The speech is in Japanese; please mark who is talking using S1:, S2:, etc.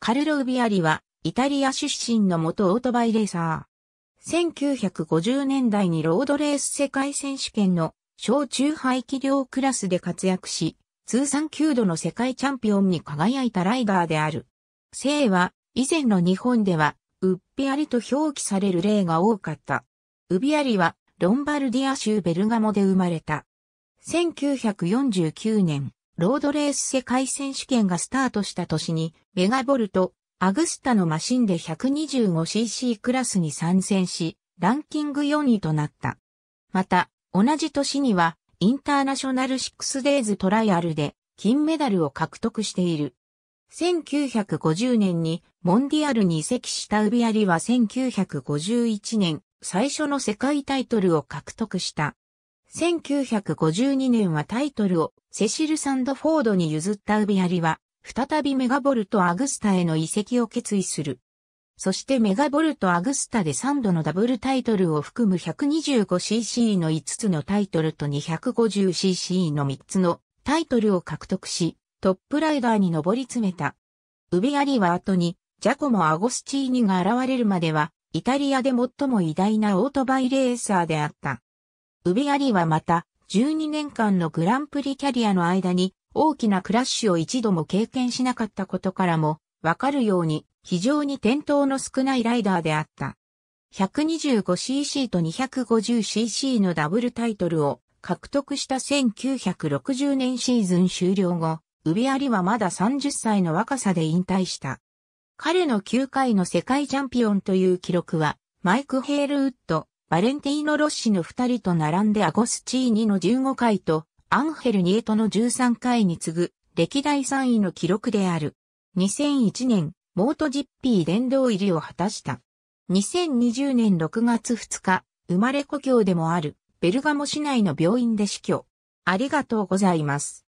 S1: カルロ・ウビアリは、イタリア出身の元オートバイレーサー。1950年代にロードレース世界選手権の小中排気量クラスで活躍し、通算9度の世界チャンピオンに輝いたライダーである。生は、以前の日本では、ウッピアリと表記される例が多かった。ウビアリは、ロンバルディア州ベルガモで生まれた。1949年、ロードレース世界選手権がスタートした年に、メガボルト、アグスタのマシンで 125cc クラスに参戦し、ランキング4位となった。また、同じ年には、インターナショナルシックスデイズトライアルで、金メダルを獲得している。1950年にモンディアルに移籍したウビアリは1951年最初の世界タイトルを獲得した。1952年はタイトルをセシル・サンドフォードに譲ったウビアリは、再びメガボルト・アグスタへの移籍を決意する。そしてメガボルト・アグスタで3度のダブルタイトルを含む 125cc の5つのタイトルと 250cc の3つのタイトルを獲得し、トップライダーに上り詰めた。ウビアリは後に、ジャコモ・アゴスチーニが現れるまでは、イタリアで最も偉大なオートバイレーサーであった。ウビアリはまた、12年間のグランプリキャリアの間に大きなクラッシュを一度も経験しなかったことからもわかるように非常に転倒の少ないライダーであった。125cc と 250cc のダブルタイトルを獲得した1960年シーズン終了後、ウビアリはまだ30歳の若さで引退した。彼の9回の世界チャンピオンという記録は、マイク・ヘールウッド、バレンティーノ・ロッシの2人と並んでアゴスチーニの15回とアンヘル・ニエトの13回に次ぐ歴代3位の記録である。2001年、モートジッピー殿堂入りを果たした。2020年6月2日、生まれ故郷でもあるベルガモ市内の病院で死去。ありがとうございます。